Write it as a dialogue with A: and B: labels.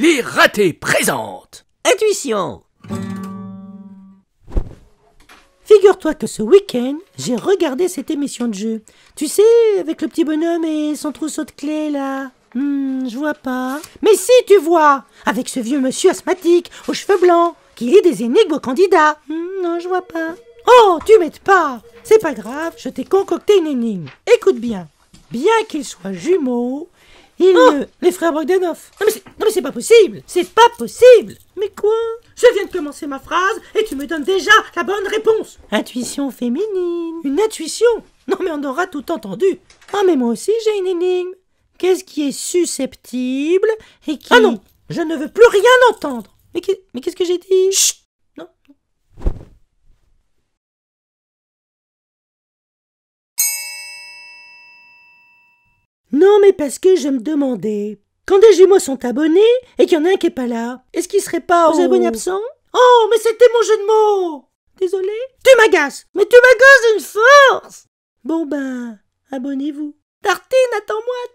A: Les ratés présentent Intuition Figure-toi que ce week-end, j'ai regardé cette émission de jeu. Tu sais, avec le petit bonhomme et son trousseau de clé, là. Hmm, je vois pas. Mais si, tu vois Avec ce vieux monsieur asthmatique, aux cheveux blancs, qui lit des énigmes aux candidats. Hmm, non, je vois pas. Oh, tu m'aides pas C'est pas grave, je t'ai concocté une énigme. Écoute bien. Bien qu'ils soient jumeaux, ils oh Les frères Bogdanov. mais c'est pas possible C'est pas possible Mais quoi Je viens de commencer ma phrase et tu me donnes déjà la bonne réponse Intuition féminine Une intuition Non mais on aura tout entendu Ah mais moi aussi j'ai une énigme Qu'est-ce qui est susceptible et qui... Ah non Je ne veux plus rien entendre Mais qu'est-ce que j'ai dit Chut Non Non mais parce que je me demandais quand des jumeaux sont abonnés et qu'il y en a un qui est pas là, est-ce qu'il serait pas aux abonnés absents Oh, mais c'était mon jeu de mots Désolé Tu m'agaces Mais tu m'agaces d'une force Bon ben, abonnez-vous. Tartine, attends-moi,